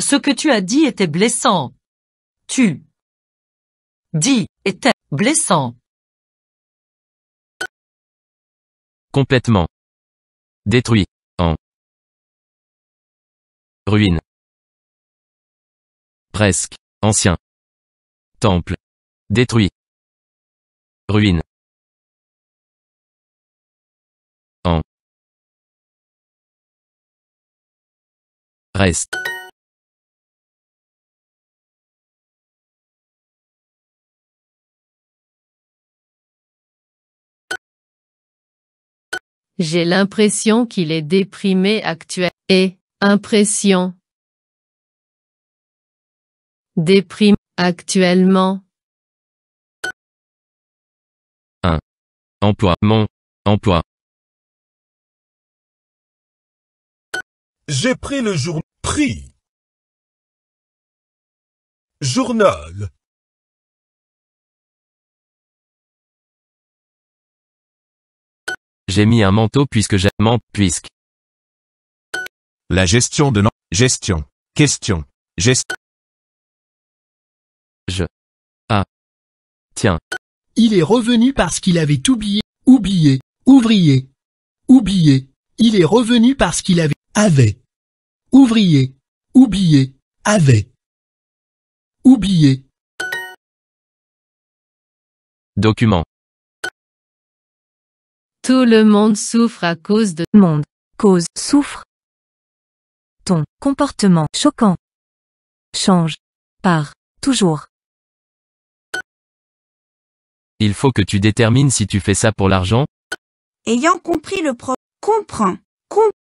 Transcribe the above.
Ce que tu as dit était blessant. Tu dis était blessant. Complètement. Détruit. En. Ruine. Presque. Ancien. Temple. Détruit. Ruine. En. Reste. J'ai l'impression qu'il est déprimé actuel. Et, impression. Déprime, actuellement. 1. Emploi, mon, emploi. J'ai pris le jour, pris. Journal. j'ai mis un manteau puisque j'ai puisque. La gestion de nom. gestion, question, Gestion. Je. Ah. Tiens. Il est revenu parce qu'il avait oublié, oublié, ouvrier, oublié. Il est revenu parce qu'il avait, avait, ouvrier, oublié, avait, oublié. Document. Tout le monde souffre à cause de monde. Cause souffre. Ton comportement choquant change par toujours. Il faut que tu détermines si tu fais ça pour l'argent. Ayant compris le pro, comprends, comprends.